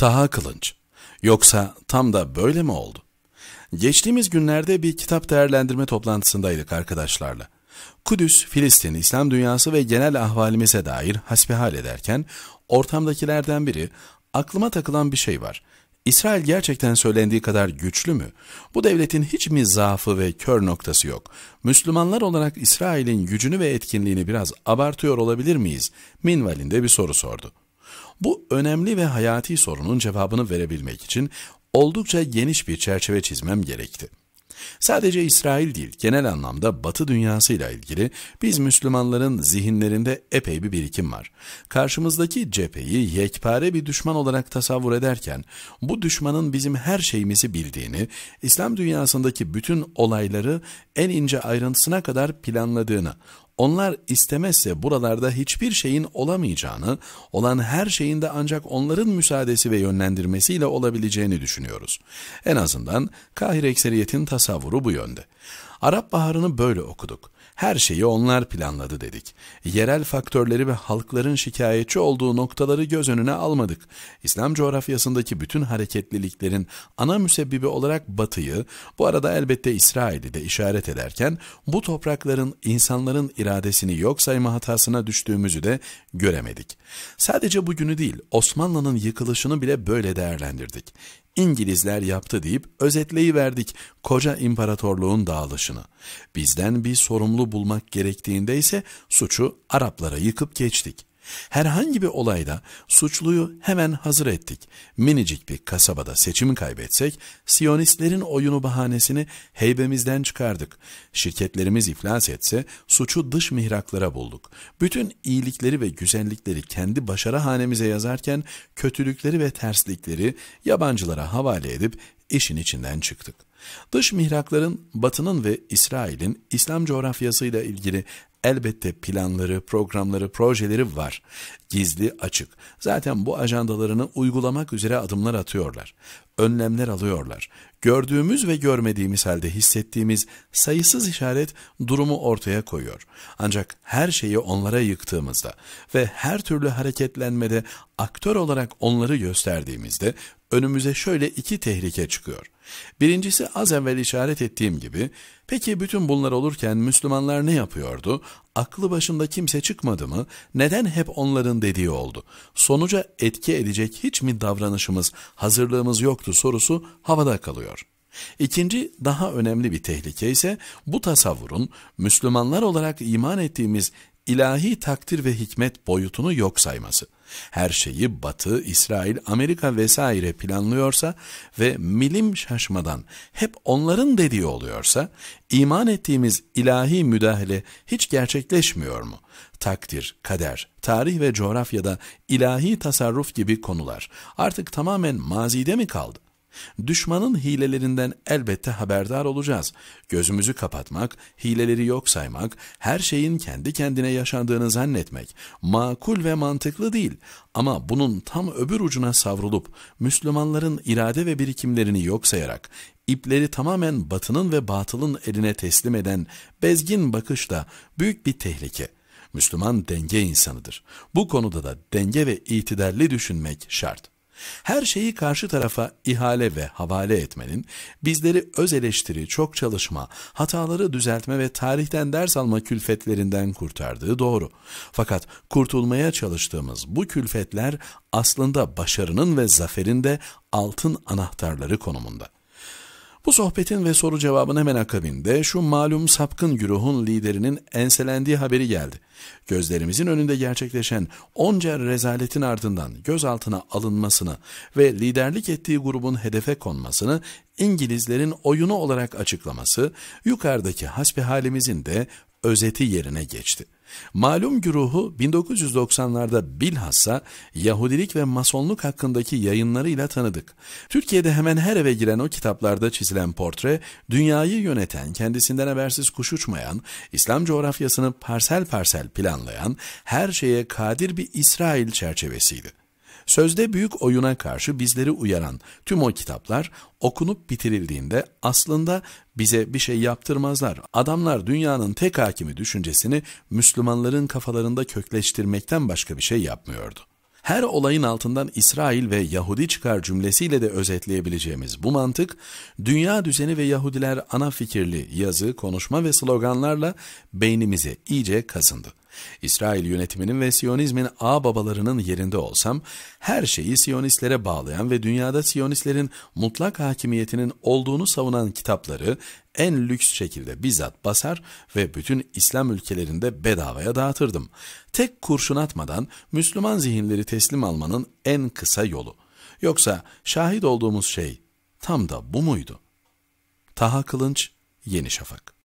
Taha Kılınç. Yoksa tam da böyle mi oldu? Geçtiğimiz günlerde bir kitap değerlendirme toplantısındaydık arkadaşlarla. Kudüs, Filistin, İslam dünyası ve genel ahvalimize dair hasbihal ederken ortamdakilerden biri aklıma takılan bir şey var. İsrail gerçekten söylendiği kadar güçlü mü? Bu devletin hiç mi zaafı ve kör noktası yok? Müslümanlar olarak İsrail'in gücünü ve etkinliğini biraz abartıyor olabilir miyiz? Minvalinde bir soru sordu. Bu önemli ve hayati sorunun cevabını verebilmek için oldukça geniş bir çerçeve çizmem gerekti. Sadece İsrail değil, genel anlamda Batı dünyasıyla ilgili biz Müslümanların zihinlerinde epey bir birikim var. Karşımızdaki cepheyi yekpare bir düşman olarak tasavvur ederken, bu düşmanın bizim her şeyimizi bildiğini, İslam dünyasındaki bütün olayları en ince ayrıntısına kadar planladığını, onlar istemezse buralarda hiçbir şeyin olamayacağını, olan her şeyin de ancak onların müsaadesi ve yönlendirmesiyle olabileceğini düşünüyoruz. En azından Kahire ekseriyetin tasavvuru bu yönde. Arap Baharı'nı böyle okuduk. Her şeyi onlar planladı dedik. Yerel faktörleri ve halkların şikayetçi olduğu noktaları göz önüne almadık. İslam coğrafyasındaki bütün hareketliliklerin ana müsebbibi olarak Batı'yı, bu arada elbette İsrail'i de işaret ederken bu toprakların insanların iradesi iradesini yok sayma hatasına düştüğümüzü de göremedik. Sadece bugünü değil Osmanlı'nın yıkılışını bile böyle değerlendirdik. İngilizler yaptı deyip özetleyiverdik koca imparatorluğun dağılışını. Bizden bir sorumlu bulmak gerektiğinde ise suçu Araplara yıkıp geçtik. Herhangi bir olayda suçluyu hemen hazır ettik. Minicik bir kasabada seçimi kaybetsek, Siyonistlerin oyunu bahanesini heybemizden çıkardık. Şirketlerimiz iflas etse suçu dış mihraklara bulduk. Bütün iyilikleri ve güzellikleri kendi başarı hanemize yazarken kötülükleri ve terslikleri yabancılara havale edip işin içinden çıktık. Dış mihrakların Batı'nın ve İsrail'in İslam coğrafyasıyla ilgili elbette planları, programları, projeleri var. Gizli, açık. Zaten bu ajandalarını uygulamak üzere adımlar atıyorlar önlemler alıyorlar. Gördüğümüz ve görmediğimiz halde hissettiğimiz sayısız işaret durumu ortaya koyuyor. Ancak her şeyi onlara yıktığımızda ve her türlü hareketlenmede aktör olarak onları gösterdiğimizde önümüze şöyle iki tehlike çıkıyor. Birincisi az evvel işaret ettiğim gibi Peki bütün bunlar olurken Müslümanlar ne yapıyordu? Aklı başında kimse çıkmadı mı? Neden hep onların dediği oldu? Sonuca etki edecek hiç mi davranışımız, hazırlığımız yoktu sorusu havada kalıyor. İkinci daha önemli bir tehlike ise bu tasavvurun Müslümanlar olarak iman ettiğimiz ilahi takdir ve hikmet boyutunu yok sayması. Her şeyi Batı, İsrail, Amerika vesaire planlıyorsa ve milim şaşmadan hep onların dediği oluyorsa, iman ettiğimiz ilahi müdahale hiç gerçekleşmiyor mu? Takdir, kader, tarih ve coğrafyada ilahi tasarruf gibi konular artık tamamen mazide mi kaldı? Düşmanın hilelerinden elbette haberdar olacağız. Gözümüzü kapatmak, hileleri yok saymak, her şeyin kendi kendine yaşandığını zannetmek makul ve mantıklı değil. Ama bunun tam öbür ucuna savrulup Müslümanların irade ve birikimlerini yok sayarak ipleri tamamen batının ve batılın eline teslim eden bezgin bakış da büyük bir tehlike. Müslüman denge insanıdır. Bu konuda da denge ve itidarlı düşünmek şart. Her şeyi karşı tarafa ihale ve havale etmenin, bizleri öz eleştiri, çok çalışma, hataları düzeltme ve tarihten ders alma külfetlerinden kurtardığı doğru. Fakat kurtulmaya çalıştığımız bu külfetler aslında başarının ve zaferin de altın anahtarları konumunda. Bu sohbetin ve soru cevabın hemen akabinde şu malum sapkın güruhun liderinin enselendiği haberi geldi. Gözlerimizin önünde gerçekleşen onca rezaletin ardından gözaltına alınmasını ve liderlik ettiği grubun hedefe konmasını İngilizlerin oyunu olarak açıklaması, yukarıdaki hasbihalimizin de özeti yerine geçti. Malum güruhu 1990'larda bilhassa Yahudilik ve Masonluk hakkındaki yayınlarıyla tanıdık. Türkiye'de hemen her eve giren o kitaplarda çizilen portre, dünyayı yöneten, kendisinden habersiz kuş uçmayan, İslam coğrafyasını parsel parsel planlayan, her şeye kadir bir İsrail çerçevesiydi. Sözde büyük oyuna karşı bizleri uyaran tüm o kitaplar okunup bitirildiğinde aslında bize bir şey yaptırmazlar. Adamlar dünyanın tek hakimi düşüncesini Müslümanların kafalarında kökleştirmekten başka bir şey yapmıyordu. Her olayın altından İsrail ve Yahudi çıkar cümlesiyle de özetleyebileceğimiz bu mantık, dünya düzeni ve Yahudiler ana fikirli yazı, konuşma ve sloganlarla beynimize iyice kazındı. İsrail yönetiminin ve Siyonizmin babalarının yerinde olsam, her şeyi Siyonistlere bağlayan ve dünyada Siyonistlerin mutlak hakimiyetinin olduğunu savunan kitapları en lüks şekilde bizzat basar ve bütün İslam ülkelerinde bedavaya dağıtırdım. Tek kurşun atmadan Müslüman zihinleri teslim almanın en kısa yolu. Yoksa şahit olduğumuz şey tam da bu muydu? Taha Kılınç, Yeni Şafak